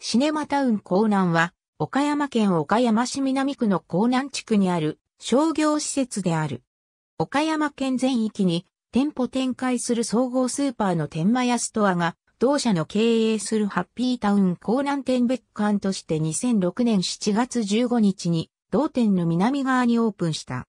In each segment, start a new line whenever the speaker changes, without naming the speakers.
シネマタウン港南は、岡山県岡山市南区の港南地区にある商業施設である。岡山県全域に店舗展開する総合スーパーの天満屋ストアが、同社の経営するハッピータウン港南店別館として2006年7月15日に、同店の南側にオープンした。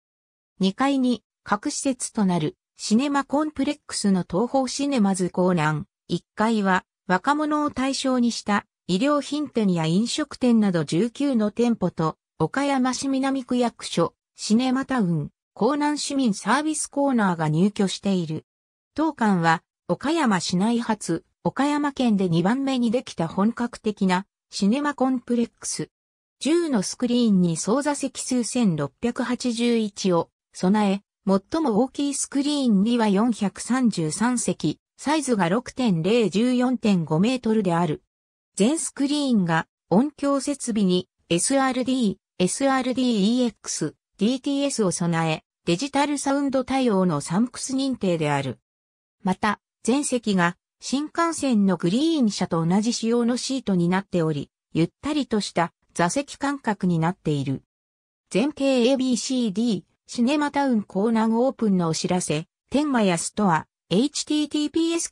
2階に各施設となるシネマコンプレックスの東方シネマズ港南、1階は若者を対象にした医療品店や飲食店など19の店舗と、岡山市南区役所、シネマタウン、江南市民サービスコーナーが入居している。当館は、岡山市内発、岡山県で2番目にできた本格的なシネマコンプレックス。10のスクリーンに総座席数1681を備え、最も大きいスクリーンには433席、サイズが6.014.5メートルである。全スクリーンが音響設備に SRD、SRDEX、DTS を備え、デジタルサウンド対応のサンクス認定である。また、全席が新幹線のグリーン車と同じ仕様のシートになっており、ゆったりとした座席間隔になっている。全景 ABCD、シネマタウンコーナンオープンのお知らせ、天満やストア、https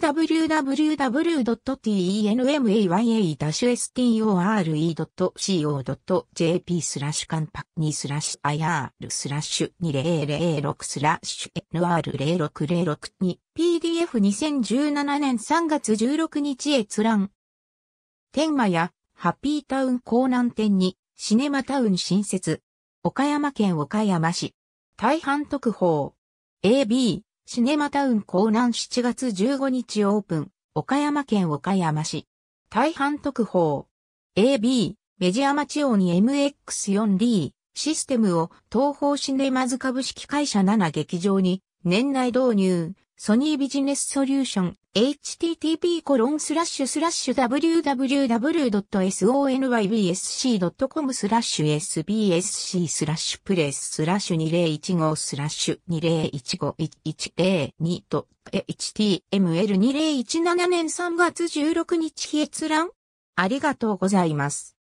www.tnmay-store.co.jp スラッシュカンパニスラッシュ IR スラッシュ2006スラッシュ NR06062 PDF2017 年3月16日閲覧。天満やハッピータウン港南店にシネマタウン新設。岡山県岡山市。大半特報。AB シネマタウン港南7月15日オープン、岡山県岡山市。大半特報。AB、メジアマチオに MX4D、システムを東方シネマズ株式会社7劇場に年内導入、ソニービジネスソリューション http www.sonybsc.com スラッシュ sbsc スラッシュプレススラッシュ2015スラッシュ2 0 1 5 1 1 2と html2017 年3月16日閲覧ありがとうございます。